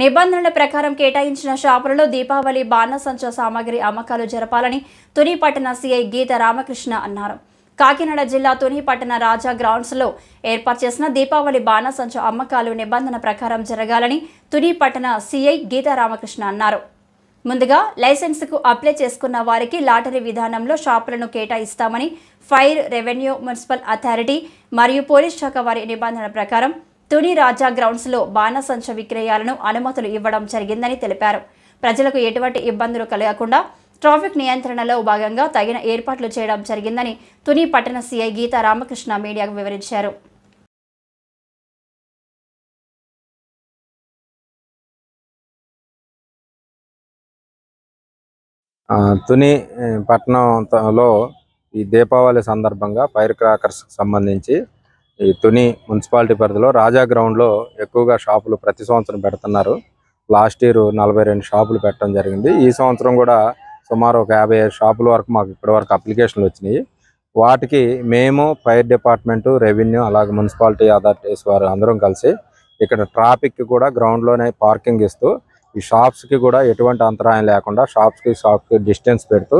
నిబంధనల ప్రకారం కేటాయించిన షాపులలో దీపావళి బాణసంచ సామాగ్రి అమ్మకాలు జరపాలని తుని పట్టణ సీఐ గీత రామకృష్ణ అన్నారు కాకినాడ జిల్లా తుని పట్టణ రాజా గ్రౌండ్స్లో ఏర్పాటు చేసిన దీపావళి బాణసంచ అమ్మకాలు నిబంధన ప్రకారం జరగాలని తుని పట్టణ సీఐ గీత రామకృష్ణ అన్నారు ముందుగా లైసెన్స్కు అప్లై చేసుకున్న వారికి లాటరీ విధానంలో షాపులను కేటాయిస్తామని ఫైర్ రెవెన్యూ మున్సిపల్ అథారిటీ మరియు పోలీస్ శాఖ వారి నిబంధనల ప్రకారం తుని రాజా గ్రౌండ్స్లో బాణసంచ విక్రయాలను అనుమతులు ఇవ్వడం జరిగిందని తెలిపారు ప్రజలకు ఎటువంటి ఇబ్బందులు కలగకుండా ట్రాఫిక్ నియంత్రణలో భాగంగా తగిన ఏర్పాట్లు చేయడం జరిగిందని తుని పట్టణ సీఐ గీతా రామకృష్ణ మీడియాకు వివరించారు తుని పట్టణంలో ఈ దీపావళి సందర్భంగా ఫైర్ క్రాకర్స్కి సంబంధించి ఈ తుని మున్సిపాలిటీ పరిధిలో రాజా గ్రౌండ్లో ఎక్కువగా షాపులు ప్రతి సంవత్సరం పెడుతున్నారు లాస్ట్ ఇయర్ నలభై రెండు షాపులు పెట్టడం జరిగింది ఈ సంవత్సరం కూడా సుమారు ఒక యాభై షాపుల వరకు మాకు ఇప్పటి వరకు అప్లికేషన్లు వచ్చినాయి వాటికి మేము ఫైర్ డిపార్ట్మెంట్ రెవెన్యూ అలాగే మున్సిపాలిటీ అథారిటీస్ వారు అందరం కలిసి ఇక్కడ ట్రాఫిక్కి కూడా గ్రౌండ్లోనే పార్కింగ్ ఇస్తూ ఈ షాప్స్కి కూడా ఎటువంటి అంతరాయం లేకుండా షాప్స్కి షాప్కి డిస్టెన్స్ పెడుతూ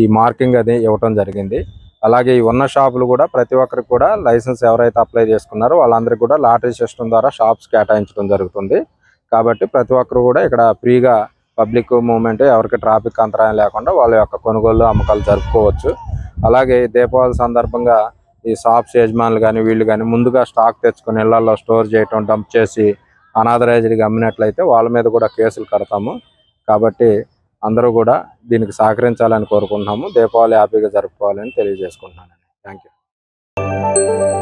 ఈ మార్కింగ్ అది ఇవ్వటం జరిగింది అలాగే ఈ ఉన్న షాపులు కూడా ప్రతి ఒక్కరికి కూడా లైసెన్స్ ఎవరైతే అప్లై చేసుకున్నారో వాళ్ళందరికీ కూడా లాటరీ సిస్టమ్ ద్వారా షాప్స్ కేటాయించడం జరుగుతుంది కాబట్టి ప్రతి ఒక్కరు కూడా ఇక్కడ ఫ్రీగా పబ్లిక్ మూమెంట్ ఎవరికి ట్రాఫిక్ అంతరాయం లేకుండా వాళ్ళ యొక్క కొనుగోలు అమ్మకాలు జరుపుకోవచ్చు అలాగే దీపావళి సందర్భంగా ఈ షాప్స్ యజమానులు కానీ వీళ్ళు కానీ ముందుగా స్టాక్ తెచ్చుకొని ఇళ్లలో స్టోర్ చేయటం డంప్ చేసి అనాథరైజ్డ్గా అమ్మినట్లయితే వాళ్ళ మీద కూడా కేసులు కడతాము కాబట్టి అందరూ కూడా దీనికి సహకరించాలని కోరుకుంటున్నాము దీపావళి హ్యాపీగా జరుపుకోవాలని తెలియజేసుకుంటున్నాను థ్యాంక్ యూ